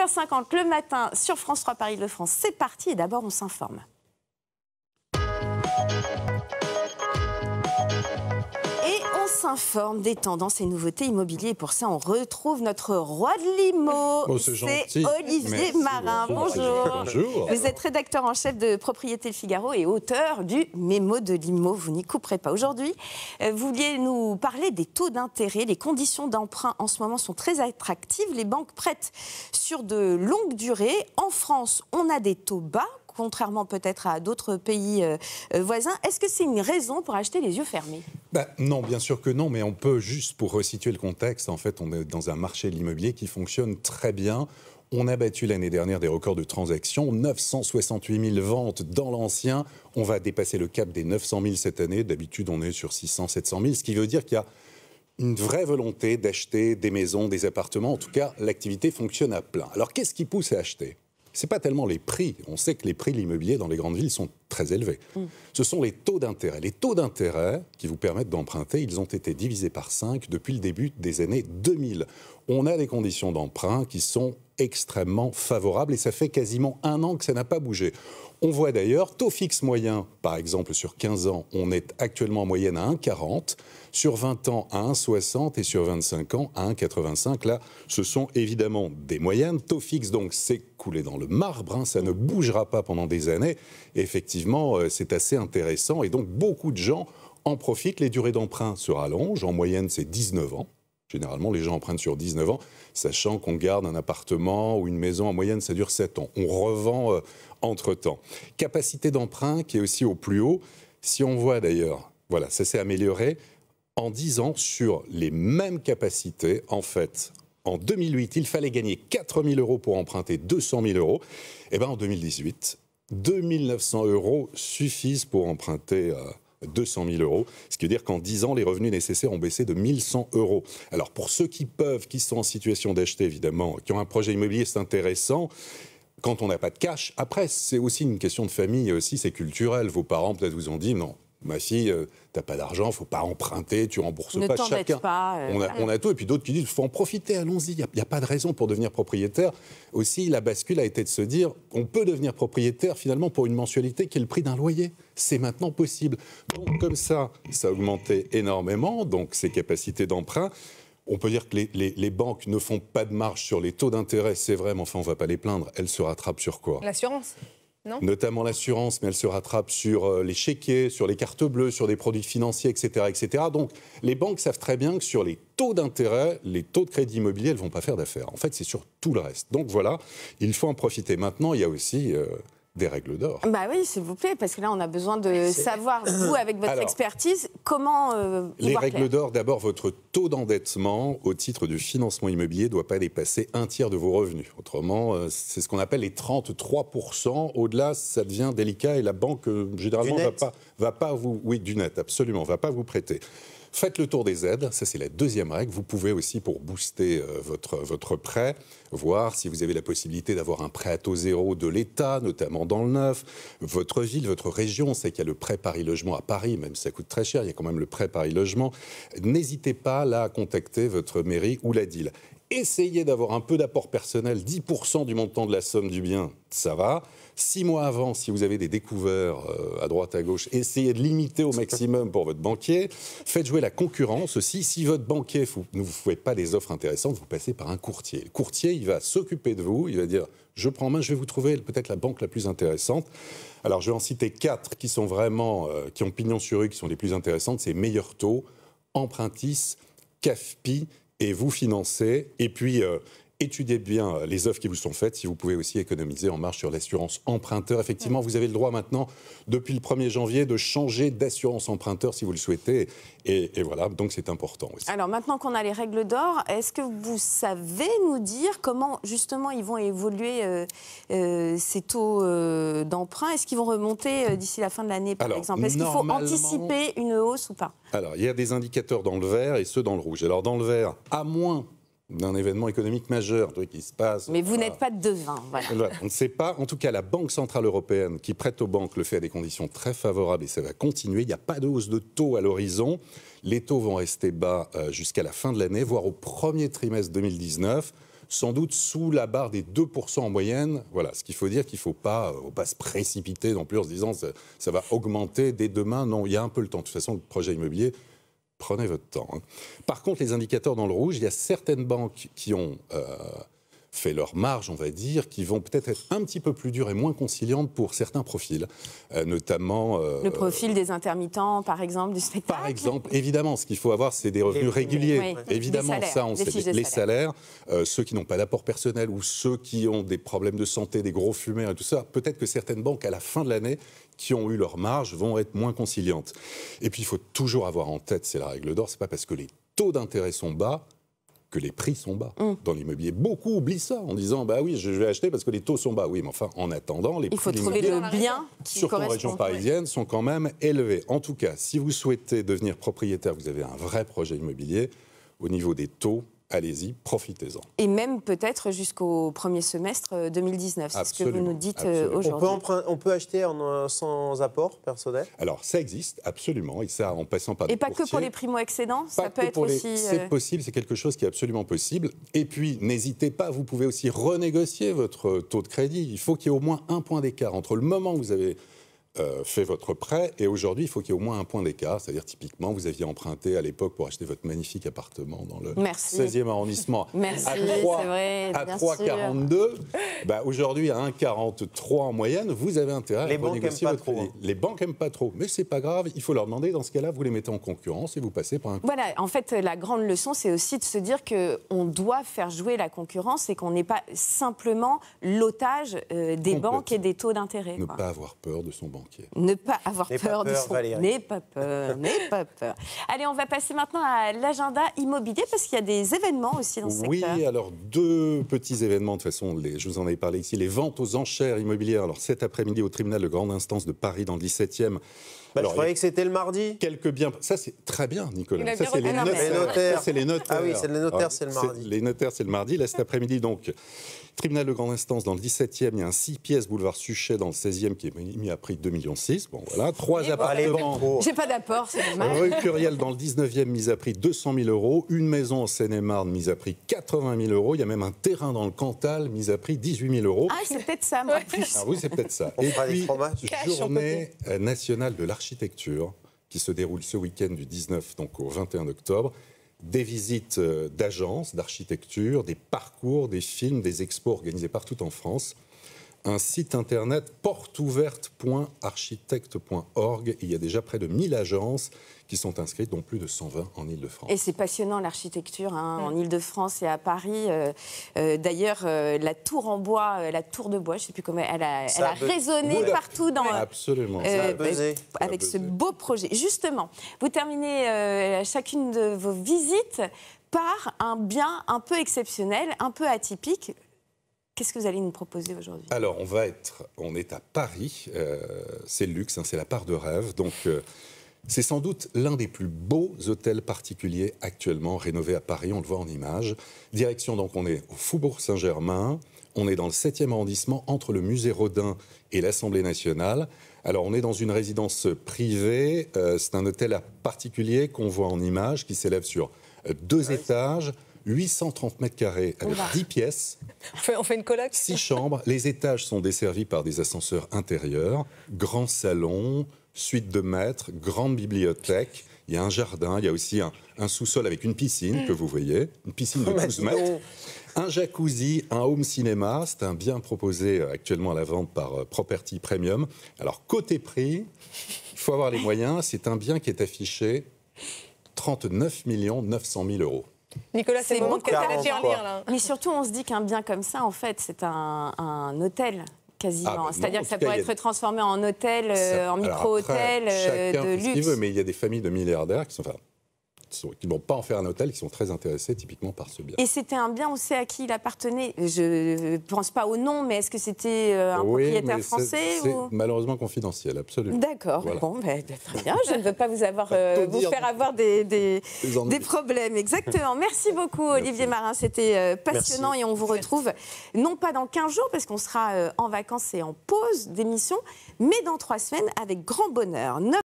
9 50 le matin sur France 3 paris le france C'est parti et d'abord on s'informe. s'informe des tendances et nouveautés immobilières. pour ça, on retrouve notre roi de l'IMO. Oh, c'est Olivier Marin. Bonjour. Bonjour. Vous êtes rédacteur en chef de Propriété Le Figaro et auteur du Mémo de l'IMO. Vous n'y couperez pas. Aujourd'hui, euh, vous vouliez nous parler des taux d'intérêt. Les conditions d'emprunt en ce moment sont très attractives. Les banques prêtent sur de longues durées. En France, on a des taux bas contrairement peut-être à d'autres pays euh, euh, voisins. Est-ce que c'est une raison pour acheter les yeux fermés bah, Non, bien sûr que non, mais on peut juste pour resituer le contexte, en fait, on est dans un marché de l'immobilier qui fonctionne très bien. On a battu l'année dernière des records de transactions, 968 000 ventes dans l'ancien. On va dépasser le cap des 900 000 cette année. D'habitude, on est sur 600, 700 000, ce qui veut dire qu'il y a une vraie volonté d'acheter des maisons, des appartements. En tout cas, l'activité fonctionne à plein. Alors, qu'est-ce qui pousse à acheter n'est pas tellement les prix. On sait que les prix de l'immobilier dans les grandes villes sont très élevés. Mm ce sont les taux d'intérêt. Les taux d'intérêt qui vous permettent d'emprunter, ils ont été divisés par 5 depuis le début des années 2000. On a des conditions d'emprunt qui sont extrêmement favorables et ça fait quasiment un an que ça n'a pas bougé. On voit d'ailleurs taux fixe moyen, par exemple sur 15 ans, on est actuellement en moyenne à 1,40, sur 20 ans à 1,60 et sur 25 ans à 1,85. Là, ce sont évidemment des moyennes. Taux fixe, donc, c'est coulé dans le marbre, hein. ça ne bougera pas pendant des années. effectivement, euh, c'est assez intéressant intéressant. Et donc, beaucoup de gens en profitent. Les durées d'emprunt se rallongent. En moyenne, c'est 19 ans. Généralement, les gens empruntent sur 19 ans, sachant qu'on garde un appartement ou une maison, en moyenne, ça dure 7 ans. On revend euh, entre-temps. Capacité d'emprunt qui est aussi au plus haut. Si on voit d'ailleurs, voilà, ça s'est amélioré en 10 ans sur les mêmes capacités. En fait, en 2008, il fallait gagner 4 000 euros pour emprunter 200 000 euros. Et eh bien en 2018, 2900 euros suffisent pour emprunter. 200 euh, 000 euros, ce qui veut dire qu'en 10 ans, les revenus nécessaires ont baissé de 1100 euros. Alors pour ceux qui peuvent, qui sont en situation d'acheter évidemment, qui ont un projet immobilier, c'est intéressant quand on n'a pas de cash. Après, c'est aussi une question de famille, euh, aussi c'est culturel. Vos parents peut-être vous ont dit non, ma fille, tu euh, t'as pas d'argent, faut pas emprunter, tu rembourses pas chacun. Euh, on, a, on, a, tout. Et puis d'autres qui disent, faut en profiter, allons-y. Il n'y a, pas de raison pour devenir propriétaire. Aussi, la bascule a été de se dire, on peut devenir propriétaire finalement pour une mensualité qui est le prix d'un loyer. C'est maintenant possible. Donc comme ça, ça a augmenté énormément, donc ces capacités d'emprunt. On peut dire que les, les, banques ne font pas de marge sur les taux d'intérêt, c'est vrai, mais enfin, on ne va pas les plaindre. Elles se rattrapent sur quoi L'assurance notamment l'assurance, mais elle se rattrape sur euh, les chéquiers, sur les cartes bleues, sur des produits financiers, etc., etc. Donc, les banques savent très bien que sur les taux d'intérêt, les taux de crédit immobilier, elles ne vont pas faire d'affaires. En fait, c'est sur tout le reste. Donc voilà, il faut en profiter. Maintenant, il y a aussi... Euh, des règles d'or. Bah oui, s'il vous plaît, parce que là, on a besoin de savoir, vous, avec votre expertise, comment... Euh, les règles d'or, d'abord, votre taux d'endettement au titre du financement immobilier ne doit pas dépasser un tiers de vos revenus. Autrement, euh, c'est ce qu'on appelle les 33%. Au-delà, ça devient délicat et la banque, euh, généralement, ne va pas, va pas vous... Oui, du net, absolument, va pas vous prêter. Faites le tour des aides, ça c'est la deuxième règle. Vous pouvez aussi, pour booster euh, votre, votre prêt, voir si vous avez la possibilité d'avoir un prêt à taux zéro de l'État, notamment dans le neuf, votre ville, votre région. On sait qu'il y a le prêt Paris Logement à Paris, même si ça coûte très cher, il y a quand même le prêt Paris Logement. N'hésitez pas là là contacter votre mairie ou la DIL. Essayez d'avoir un peu d'apport personnel, 10% du montant de la somme du bien, ça va. Six mois avant, si vous avez des découvertes euh, à droite, à gauche, essayez de limiter au maximum pour votre banquier. Faites jouer la concurrence aussi. Si votre banquier ne vous fait pas des offres intéressantes, vous passez par un courtier. Le courtier, il va s'occuper de vous, il va dire je prends en main, je vais vous trouver peut-être la banque la plus intéressante. Alors, je vais en citer quatre qui sont vraiment, euh, qui ont pignon sur rue, qui sont les plus intéressantes. C'est Meilleur Taux, Empruntis, CAFPI et vous financez. Et puis, euh, étudiez bien euh, les offres qui vous sont faites, si vous pouvez aussi économiser en marge sur l'assurance emprunteur. Effectivement, vous avez le droit maintenant, depuis le 1er janvier, de changer d'assurance emprunteur si vous le souhaitez. Et, voilà, donc c'est important aussi. Alors maintenant qu'on a les règles d'or, est-ce que vous savez nous dire comment justement ils vont évoluer euh, euh, ces taux d'emprunt Est-ce qu'ils vont remonter d'ici la fin de l'année, par exemple Est-ce qu'il faut anticiper une hausse ou pas Alors, il y a des indicateurs dans le vert et ceux dans le rouge. Alors dans le vert, à moins d'un événement économique majeur qui se passe. Mais vous n'êtes pas de devin. Voilà. On ne sait pas. En tout cas, la Banque Centrale Européenne, qui prête aux banques, le fait à des conditions très favorables et ça va continuer. Il n'y a pas de hausse de taux à l'horizon. Les taux vont rester bas euh, jusqu'à la fin de l'année, voire au premier trimestre 2019 sans doute sous la barre des 2% en moyenne. Voilà, ce qu'il faut dire qu'il ne euh, faut pas, se précipiter non plus en se disant ça, ça va augmenter dès demain. Non, il y a un peu le temps. De toute façon, le projet immobilier, prenez votre temps. Hein. Par contre, les indicateurs dans le rouge, il y a certaines banques qui ont euh, fait leur marge, on va dire, qui vont peut-être être un petit peu plus dures et moins conciliantes pour certains profils, euh, notamment... Euh, le profil des intermittents, par exemple, du spectacle Par exemple, évidemment, ce qu'il faut avoir, c'est des revenus réguliers. Évidemment, ça, on sait. Les, salaires, euh, ceux qui n'ont pas d'apport personnel ou ceux qui ont des problèmes de santé, des gros fumeurs et tout ça, peut-être que certaines banques, à la fin de l'année, qui ont eu leur marge vont être moins conciliantes. Et puis il faut toujours avoir en tête, c'est la règle d'or, c'est pas parce que les taux d'intérêt sont bas que les prix sont bas mm. dans l'immobilier. Beaucoup oublient ça en disant bah oui, je vais acheter parce que les taux sont bas. Oui, mais enfin, en attendant, les prix faut trouver le bien région parisienne sont quand même élevés. En tout cas, si vous souhaitez devenir propriétaire, vous avez un vrai projet immobilier. Au niveau des taux, allez-y, profitez-en. Et même peut-être jusqu'au premier semestre 2019, euh, c'est ce que vous nous dites euh, aujourd'hui. On peut, on peut acheter euh, sans apport personnel Alors ça existe, absolument, et ça en passant par Et pas que pour les primo-excédents, ça peut être aussi... C'est possible, c'est quelque chose qui est absolument possible. Et puis n'hésitez pas, vous pouvez aussi renégocier votre taux de crédit. Il faut qu'il y ait au moins un point d'écart entre le moment où vous avez euh, fait votre prêt et aujourd'hui, il faut qu'il y ait au moins un point d'écart. C'est-à-dire, typiquement, vous aviez emprunté à l'époque pour acheter votre magnifique appartement dans le 16e arrondissement à 3,42. Bah, aujourd'hui, à 1,43 en moyenne, vous avez intérêt les à renégocier votre trop, hein. Les banques n'aiment pas trop, mais c'est pas grave. Il faut leur demander. Dans ce cas-là, vous les mettez en concurrence et vous passez par un. Voilà, en fait, la grande leçon, c'est aussi de se dire qu'on doit faire jouer la concurrence et qu'on n'est pas simplement l'otage euh, des banques et des taux d'intérêt. Ne pas avoir peur de son banque ne pas avoir peur, du son... N'aie pas peur, n'aie pas peur. Allez, on va passer maintenant à l'agenda immobilier parce qu'il y a des événements aussi dans ce secteur. Oui, alors deux petits événements. De toute façon, les, je vous en avais parlé ici. Les ventes aux enchères immobilières. Alors cet après-midi au tribunal de grande instance de Paris dans le 17e. Bah, alors, je croyais que c'était le mardi. Quelques biens. Ça, c'est très bien, Nicolas. Ah, ça, c'est les, notaires. les notaires. Ah oui, c'est les notaires, ah, c'est le mardi. Les notaires, c'est le mardi. Là, cet après-midi, donc, Tribunal de grande instance dans le 17e, il y a un 6 pièces boulevard Suchet dans le 16e qui est mis à prix 2,6 millions. Bon, voilà. Trois appartements. J'ai pas d'apport, c'est dommage. Rue Curiel dans le 19e, mise à prix 200 000 euros. Une maison en Seine-et-Marne, mise à prix 80 000 euros. Il y a même un terrain dans le Cantal, mise à prix 18 000 euros. Ah, c'est peut-être ça, moi, Ah oui, c'est peut-être ça. On Et puis, journée nationale de l'architecture qui se déroule ce week-end du 19 donc au 21 octobre des visites euh, d'agences, d'architecture, des parcours, des films, des expos organisés partout en France un site internet porteouverte.architecte.org. Il y a déjà près de 1000 agences qui sont inscrites, dont plus de 120 en Ile-de-France. Et c'est passionnant l'architecture hein, en mm. Ile-de-France et à Paris. Euh, euh, d'ailleurs, euh, la tour en bois, la tour de bois, je ne sais plus comment, elle a, résonné partout dans. Absolument. Ça a bah, Avec ce beau projet. Justement, vous terminez chacune de vos visites par un bien un peu exceptionnel, un peu atypique, Qu'est-ce que vous allez nous proposer aujourd'hui Alors, on va être, on est à Paris. Euh, c'est le luxe, hein, c'est la part de rêve. Donc, euh, c'est sans doute l'un des plus beaux hôtels particuliers actuellement rénovés à Paris. On le voit en image. Direction, donc, on est au Faubourg Saint-Germain. On est dans le 7e arrondissement, entre le musée Rodin et l'Assemblée nationale. Alors, on est dans une résidence privée. Euh, c'est un hôtel particulier qu'on voit en image qui s'élève sur deux ah étages. 830 mètres carrés avec 10 pièces. On fait, une 6 chambres. Les étages sont desservis par des ascenseurs intérieurs. Grand salon, suite de maître, grande bibliothèque. Il y a un jardin, il y a aussi un, sous-sol avec une piscine que vous voyez, une piscine de 12 mètres. Un jacuzzi, un home cinéma, c'est un bien proposé euh, actuellement à la vente par euh, Property Premium. Alors côté prix, il faut avoir les moyens, c'est un bien qui est affiché 39 900 000 euros. Nicolas, c'est bon que là. Mais surtout, on se dit qu'un bien comme ça, en fait, c'est un, hôtel quasiment. Ah bah C'est-à-dire que ça pourrait être transformé en hôtel, euh, en micro-hôtel euh, de luxe. Veut, mais il y a des familles de milliardaires qui sont. Enfin, qui ne vont pas en faire un hôtel, qui sont très intéressés typiquement par ce bien. Et c'était un bien, on sait à qui il appartenait. Je ne pense pas au nom, mais est-ce que c'était euh, un propriétaire français C'est malheureusement confidentiel, absolument. D'accord, bon, ben, ben, très bien. Je ne veux pas vous, avoir, euh, vous faire avoir des, des, problèmes. Exactement. Merci beaucoup, Olivier Marin. C'était euh, passionnant et on vous retrouve non pas dans 15 jours, parce qu'on sera en vacances et en pause d'émission, mais dans 3 semaines avec grand bonheur.